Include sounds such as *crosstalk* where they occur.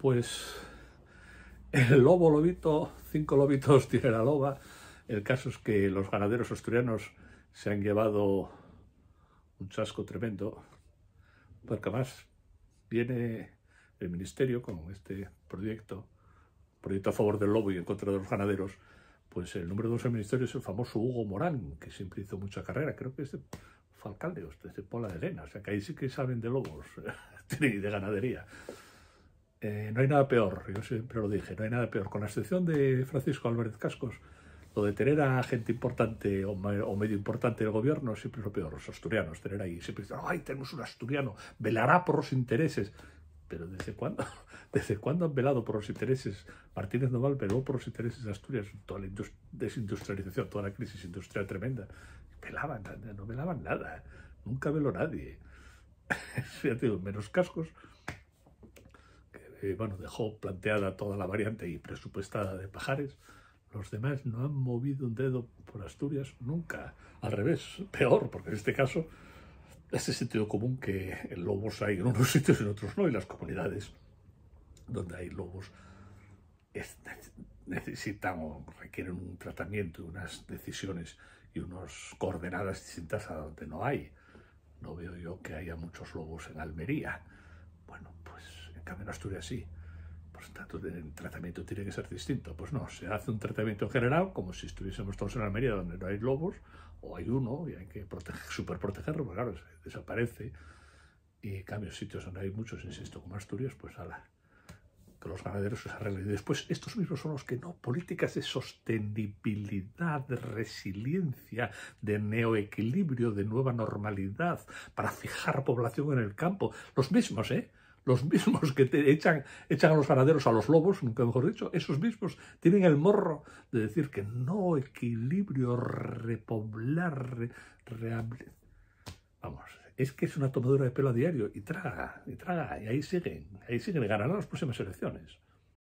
pues el lobo lobito, cinco lobitos tiene la loba. El caso es que los ganaderos australianos se han llevado un chasco tremendo, porque además viene el ministerio con este proyecto, proyecto a favor del lobo y en contra de los ganaderos, pues el número dos del ministerio es el famoso Hugo Morán, que siempre hizo mucha carrera, creo que es de, Falcalde, alcalde, de este, este Pola de Elena, o sea que ahí sí que saben de lobos y *laughs* de ganadería. Eh, no hay nada peor, yo siempre lo dije, no hay nada peor, con la excepción de Francisco Álvarez Cascos, lo de tener a gente importante o, medio importante del gobierno siempre es lo peor, los asturianos, tener ahí, siempre dicen, ay, tenemos un asturiano, velará por los intereses. Pero ¿desde cuándo? *laughs* ¿Desde cuándo han velado por los intereses? Martínez Noval veló por los intereses de Asturias, toda la desindustrialización, toda la crisis industrial tremenda. Velaban, no velaban nada, nunca veló nadie. *laughs* menos cascos, eh, bueno, dejó planteada toda la variante y presupuestada de Pajares, los demás no han movido un dedo por Asturias nunca. Al revés, peor, porque en este caso el sentido común que lobos hay en unos *laughs* sitios y en otros no, y las comunidades donde hay lobos necesitan o requieren un tratamiento, y unas decisiones y unas coordenadas distintas a donde no hay. No veo yo que haya muchos lobos en Almería. Bueno, en cambio, en Asturias sí. Por tanto, el tratamiento tiene que ser distinto. Pues no, se hace un tratamiento general como si estuviésemos todos en Almería donde no hay lobos, o hay uno y hay que superprotegerlo, claro, desaparece. Y en cambio, sitios donde hay muchos, insisto, como Asturias, pues ala, que los ganaderos se arreglen. Y después, estos mismos son los que no. Políticas de sostenibilidad, de resiliencia, de neoequilibrio, de nueva normalidad, para fijar población en el campo. Los mismos, ¿eh? los mismos que te echan, echan a los ganaderos a los lobos, nunca mejor dicho, esos mismos tienen el morro de decir que no equilibrio, repoblar, Vamos, es que es una tomadura de pelo a diario y traga, y traga, y ahí siguen, ahí siguen, y ganarán las próximas elecciones.